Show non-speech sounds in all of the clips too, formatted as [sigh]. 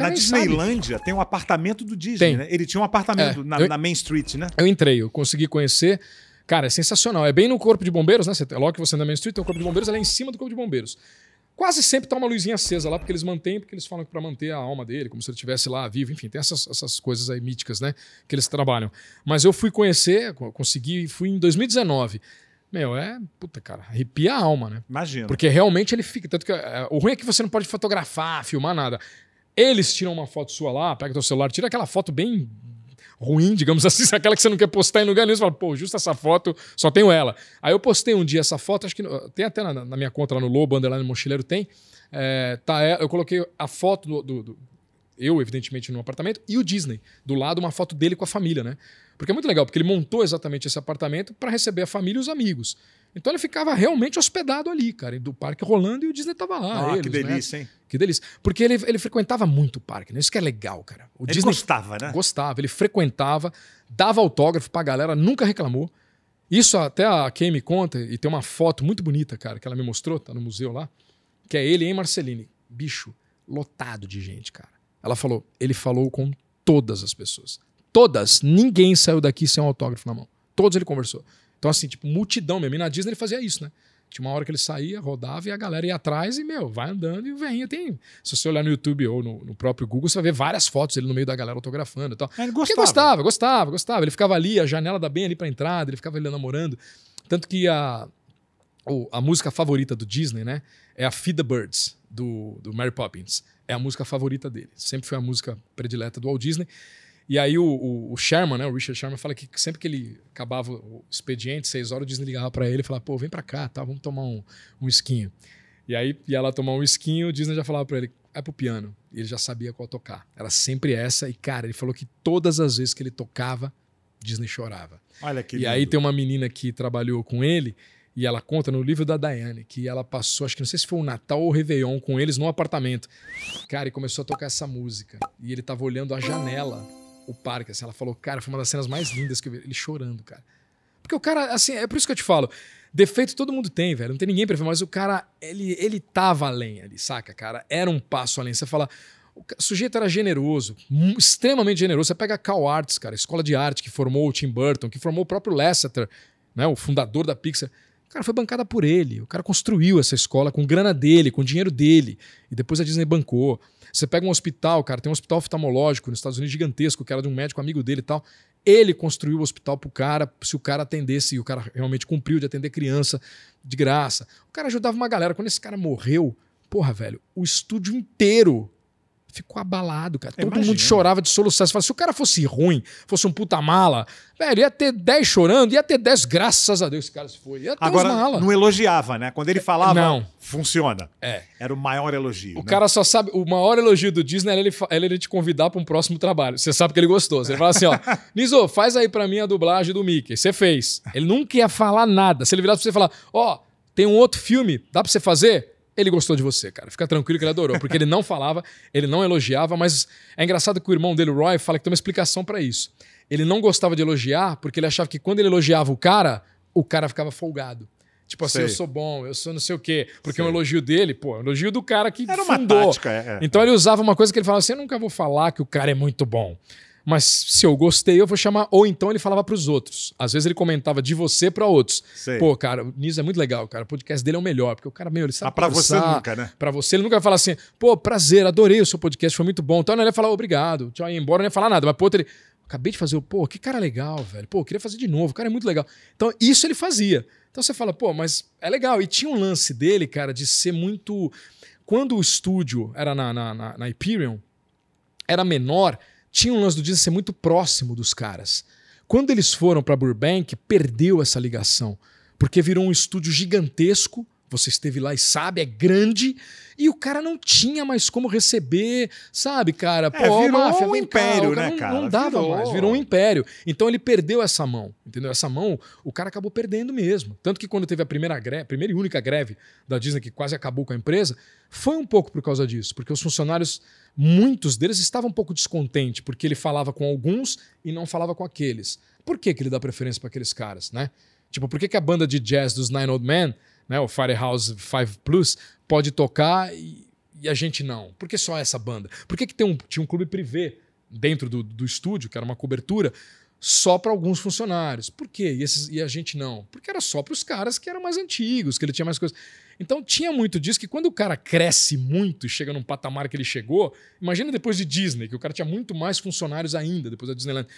Na Disneylândia tem um apartamento do Disney, tem. né? Ele tinha um apartamento é, na, eu, na, Main Street, né? Eu entrei, eu consegui conhecer. Cara, é sensacional. É bem no corpo de bombeiros, né? Você, logo que você anda na Main Street, tem o corpo de bombeiros, ela é em cima do corpo de bombeiros. Quase sempre tá uma luzinha acesa lá, porque eles mantêm, porque eles falam que para manter a alma dele, como se ele estivesse lá vivo, enfim, tem essas, essas coisas aí míticas, né? Que eles trabalham. Mas eu fui conhecer, consegui, fui em 2019. Meu, é. Puta, cara, arrepia a alma, né? Imagina. Porque realmente ele fica. Tanto que. É, o ruim é que você não pode fotografar, filmar nada. Eles tiram uma foto sua lá, pega teu celular, tira aquela foto bem ruim, digamos [laughs] assim, aquela que você não quer postar em lugar nenhum. Você fala, pô, justa essa foto, só tenho ela. Aí eu postei um dia essa foto, acho que tem até na, na minha conta lá no Lobo, Underline Mochileiro, tem. É, tá, é, eu coloquei a foto do, do, do eu, evidentemente, no apartamento, e o Disney. Do lado, uma foto dele com a família, né? Porque é muito legal, porque ele montou exatamente esse apartamento para receber a família e os amigos. Então ele ficava realmente hospedado ali, cara, do Parque Rolando e o Disney tava lá. Ah, eles, que né? delícia, né? hein? Que delícia. Porque ele, ele frequentava muito o parque, né? Isso que é legal, cara. O ele Disney gostava, né? Gostava, ele frequentava, dava autógrafo pra galera, nunca reclamou. Isso até a quem me conta, e tem uma foto muito bonita, cara, que ela me mostrou, tá no museu lá, que é ele hein, Marceline. Bicho, lotado de gente, cara. Ela falou, ele falou com todas as pessoas. Todas, ninguém saiu daqui sem um autógrafo na mão. Todos ele conversou. Então, assim, tipo, multidão mesmo. E na Disney ele fazia isso, né? Tinha uma hora que ele saía, rodava e a galera ia atrás e, meu, vai andando e vem. Tem, se você olhar no YouTube ou no, no próprio Google, você vai ver várias fotos dele no meio da galera autografando e tal. É, ele gostava. Porque gostava, gostava, gostava. Ele ficava ali, a janela da bem ali pra entrada, ele ficava ali namorando. Tanto que a, a música favorita do Disney, né? É a Feed the Birds, do, do Mary Poppins. É a música favorita dele. Sempre foi a música predileta do Walt Disney. E aí o, o, o, Sherman, né, o Richard Sherman, fala que sempre que ele acabava o expediente, seis horas, o Disney ligava para ele e falava, pô, vem para cá, tá, vamos tomar um, um esquinho. E aí ia lá tomar um esquinho, o Disney já falava para ele, vai é pro piano. E ele já sabia qual tocar. Era sempre essa. E, cara, ele falou que todas as vezes que ele tocava, Disney chorava. Olha que lindo. E aí tem uma menina que trabalhou com ele, e ela conta no livro da Dayane que ela passou, acho que não sei se foi o Natal ou o Réveillon com eles num apartamento. Cara, e começou a tocar essa música. E ele tava olhando a janela o parque. Assim, ela falou, cara, foi uma das cenas mais lindas que eu vi. Ele chorando, cara. Porque o cara, assim, é por isso que eu te falo. Defeito todo mundo tem, velho. Não tem ninguém ver, mas o cara, ele, ele tava além ali, saca, cara? Era um passo além. Você fala, o sujeito era generoso, extremamente generoso. Você pega a Cal Arts, cara, a escola de arte que formou o Tim Burton, que formou o próprio Lasseter, né, o fundador da Pixar. Cara, foi bancada por ele. O cara construiu essa escola com grana dele, com dinheiro dele. E depois a Disney bancou. Você pega um hospital, cara, tem um hospital oftalmológico nos Estados Unidos gigantesco, que era de um médico amigo dele e tal. Ele construiu o hospital pro cara, se o cara atendesse, e o cara realmente cumpriu de atender criança de graça. O cara ajudava uma galera. Quando esse cara morreu, porra, velho, o estúdio inteiro ficou abalado, cara. Todo Imagina. mundo chorava de soluçar. Você fala, se o cara fosse ruim, fosse um puta mala, velho, ia ter 10 chorando, ia ter 10, graças a Deus, esse cara se foi. Ia ter Agora, mala. não elogiava, né? Quando ele falava, não. funciona. É. Era o maior elogio. O né? cara só sabe, o maior elogio do Disney era ele, era ele te convidar para um próximo trabalho. Você sabe que ele gostou. Você fala assim, ó, [laughs] Niso, faz aí para mim a dublagem do Mickey. Você fez. Ele nunca ia falar nada. Se ele virasse pra você e falar, ó, oh, tem um outro filme, dá para você fazer? ele gostou de você, cara. Fica tranquilo que ele adorou, porque ele não falava, ele não elogiava, mas é engraçado que o irmão dele, Roy, fala que tem uma explicação para isso. Ele não gostava de elogiar porque ele achava que quando ele elogiava o cara, o cara ficava folgado. Tipo assim, sei. eu sou bom, eu sou não sei o quê. Porque é sei. um elogio dele, pô, é um elogio do cara que Era fundou. Tática, é, é. Então ele usava uma coisa que ele falava assim, eu nunca vou falar que o cara é muito bom. Mas se eu gostei, eu vou chamar. Ou então ele falava para os outros. Às vezes ele comentava de você para outros. Sei. Pô, cara, o Niso é muito legal, cara. O podcast dele é o melhor, porque o cara, meu, ele sabe. Ah, pra conversar. você nunca, né? Pra você, ele nunca vai falar assim, pô, prazer, adorei o seu podcast, foi muito bom. Então ele ia falar obrigado, tchau, ia embora, não ia falar nada. Mas, pô, ele. Acabei de fazer, pô, que cara legal, velho. Pô, queria fazer de novo, o cara é muito legal. Então, isso ele fazia. Então você fala, pô, mas é legal. E tinha um lance dele, cara, de ser muito. Quando o estúdio era na, na, na, na Hyperion, era menor tinha um lance do Disney ser muito próximo dos caras. Quando eles foram para Burbank, perdeu essa ligação, porque virou um estúdio gigantesco você esteve lá e sabe, é grande, e o cara não tinha mais como receber, sabe, cara? É, Pô, é, virou máfia, um império, cá, né, não, cara? Não dava virou. mais, virou um império. Então ele perdeu essa mão, entendeu? Essa mão, o cara acabou perdendo mesmo. Tanto que quando teve a primeira greve, primeira e única greve da Disney, que quase acabou com a empresa, foi um pouco por causa disso, porque os funcionários, muitos deles estavam um pouco descontentes, porque ele falava com alguns e não falava com aqueles. Por que, que ele dá preferência para aqueles caras, né? Tipo, por que, que a banda de jazz dos Nine Old Men né, o Firehouse 5 Plus, pode tocar e, e, a gente não. Por que só essa banda? Por que, que tem um, tinha um clube privê dentro do, do estúdio, que era uma cobertura, só para alguns funcionários? Por quê? E, esses, e a gente não? Porque era só para os caras que eram mais antigos, que ele tinha mais coisas. Então tinha muito disso que quando o cara cresce muito e chega num patamar que ele chegou, imagina depois de Disney, que o cara tinha muito mais funcionários ainda depois da Disneyland.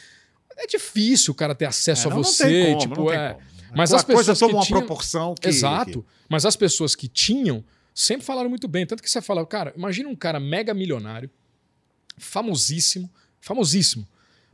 É difícil o cara ter acesso é, não, a você, não tem como, tipo, não é, como. Né? Mas as coisas tomam uma tinham... proporção que... Exato. Mas as pessoas que tinham sempre falaram muito bem. Tanto que você fala, cara, imagina um cara mega milionário, famosíssimo, famosíssimo.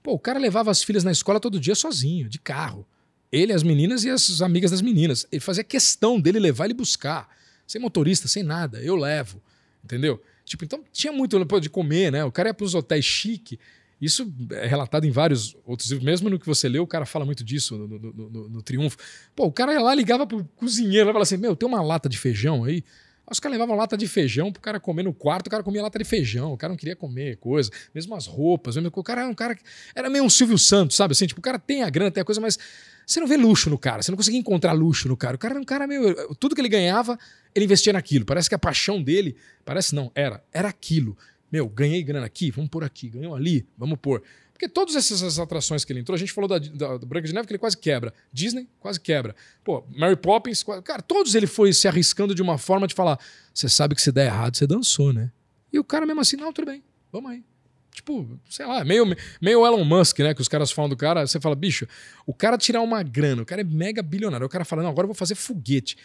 Pô, o cara levava as filhas na escola todo dia sozinho, de carro. Ele, as meninas e as amigas das meninas. Ele fazia questão dele levar e buscar. Sem motorista, sem nada. Eu levo. Entendeu? Tipo, então tinha muito de comer, né? O cara ia para os hotéis chique, isso é relatado em vários outros livros, mesmo no que você leu, o cara fala muito disso no, no, no, no Triunfo. Pô, o cara ia lá ligava pro cozinheiro e falava assim: Meu, tem uma lata de feijão aí? Os caras levavam lata de feijão pro cara comer no quarto, o cara comia lata de feijão, o cara não queria comer coisa, mesmo as roupas, mesmo, o cara era um cara que era meio um Silvio Santos, sabe assim? Tipo, o cara tem a grana, tem a coisa, mas você não vê luxo no cara, você não conseguia encontrar luxo no cara. O cara era um cara meio. Tudo que ele ganhava, ele investia naquilo. Parece que a paixão dele, parece não, era, era aquilo. Meu, ganhei grana aqui, vamos pôr aqui, ganhou ali, vamos pôr. Porque todas essas atrações que ele entrou, a gente falou da, da, da, Branca de Neve que ele quase quebra, Disney quase quebra, pô, Mary Poppins, quase, cara, todos ele foi se arriscando de uma forma de falar: você sabe que se der errado, você dançou, né? E o cara mesmo assim, não, tudo bem, vamos aí. Tipo, sei lá, meio, meio Elon Musk, né? Que os caras falam do cara, você fala, bicho, o cara tirar uma grana, o cara é mega bilionário, o cara fala, não, agora eu vou fazer foguete.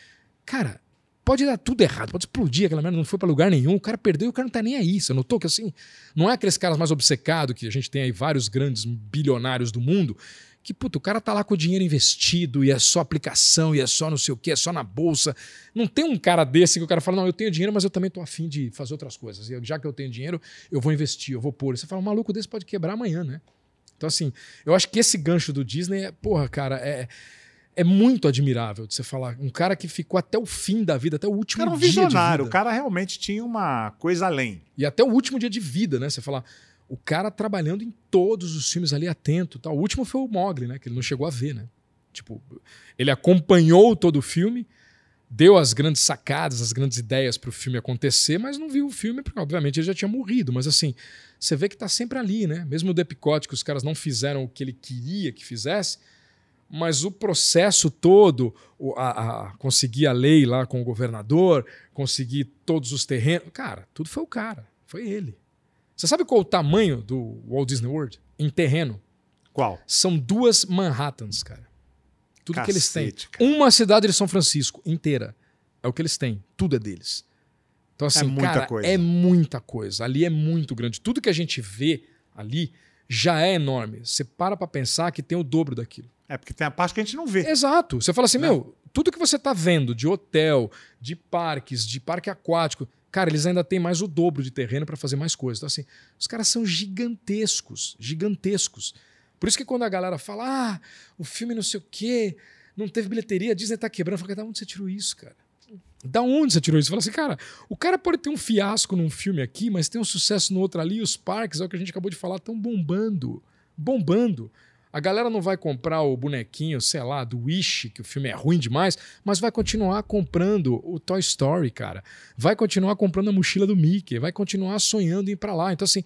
Cara, pode dar tudo errado, pode explodir aquela merda, não foi para lugar nenhum, o cara perdeu e o cara não tá nem aí. Você notou que assim, não é aqueles caras mais obcecados, que a gente tem aí vários grandes bilionários do mundo, que puta, o cara tá lá com o dinheiro investido e é só aplicação e é só não sei o que, é só na bolsa. Não tem um cara desse que o cara fala, não, eu tenho dinheiro, mas eu também tô afim de fazer outras coisas. E já que eu tenho dinheiro, eu vou investir, eu vou pôr. Você fala, um maluco desse pode quebrar amanhã, né? Então, assim, eu acho que esse gancho do Disney é, porra, cara, é é muito admirável de você falar. Um cara que ficou até o fim da vida, até o último dia. O cara era é um visionário, o cara realmente tinha uma coisa além. E até o último dia de vida, né? Você falar, o cara trabalhando em todos os filmes ali atento. Tá? O último foi o Mogli, né? Que ele não chegou a ver, né? Tipo, ele acompanhou todo o filme, deu as grandes sacadas, as grandes ideias para o filme acontecer, mas não viu o filme, porque obviamente ele já tinha morrido. Mas assim, você vê que tá sempre ali, né? Mesmo o Depicote, que os caras não fizeram o que ele queria que fizesse mas o processo todo, a, a, conseguir a lei lá com o governador, conseguir todos os terrenos, cara, tudo foi o cara, foi ele. Você sabe qual o tamanho do Walt Disney World em terreno? Qual? São duas Manhattans, cara. Tudo Cacete, que eles têm. Cara. Uma cidade de São Francisco inteira é o que eles têm, tudo é deles. Então assim, é muita cara, coisa. é muita coisa. Ali é muito grande. Tudo que a gente vê ali já é enorme. Você para para pensar que tem o dobro daquilo. É, porque tem a parte que a gente não vê. Exato. Você fala assim, né? meu, tudo que você está vendo de hotel, de parques, de parque aquático, cara, eles ainda têm mais o dobro de terreno para fazer mais coisas. Então, assim, os caras são gigantescos, gigantescos. Por isso que quando a galera fala, ah, o filme não sei o quê, não teve bilheteria, a Disney tá quebrando. Eu falo, da onde você tirou isso, cara? Da onde você tirou isso? Fala assim, cara, o cara pode ter um fiasco num filme aqui, mas tem um sucesso no outro ali, os parques, é o que a gente acabou de falar, estão bombando. Bombando. A galera não vai comprar o bonequinho, sei lá, do Wish, que o filme é ruim demais, mas vai continuar comprando o Toy Story, cara. Vai continuar comprando a mochila do Mickey, vai continuar sonhando em ir para lá. Então, assim,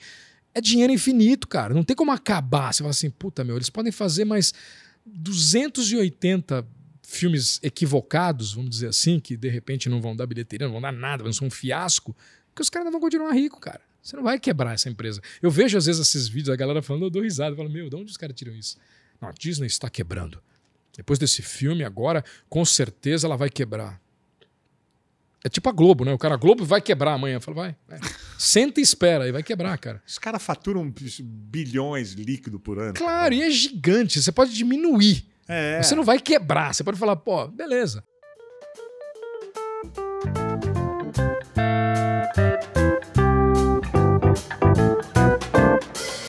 é dinheiro infinito, cara. Não tem como acabar. Você fala assim, puta, meu, eles podem fazer mais 280 filmes equivocados, vamos dizer assim, que de repente não vão dar bilheteria, não vão dar nada, vão ser um fiasco. Porque os caras não vão continuar rico, cara. Você não vai quebrar essa empresa. Eu vejo às vezes esses vídeos, a galera falando, eu dou risada, eu falo, meu, de onde os caras tiram isso? Não, a Disney está quebrando. Depois desse filme, agora, com certeza ela vai quebrar. É tipo a Globo, né? O cara, a Globo vai quebrar amanhã. falo, vai, vai. [laughs] Senta e espera, aí vai quebrar, cara. Os caras faturam bilhões líquido por ano. Claro, cara. e é gigante. Você pode diminuir. É. Você não vai quebrar. Você pode falar, pô, beleza.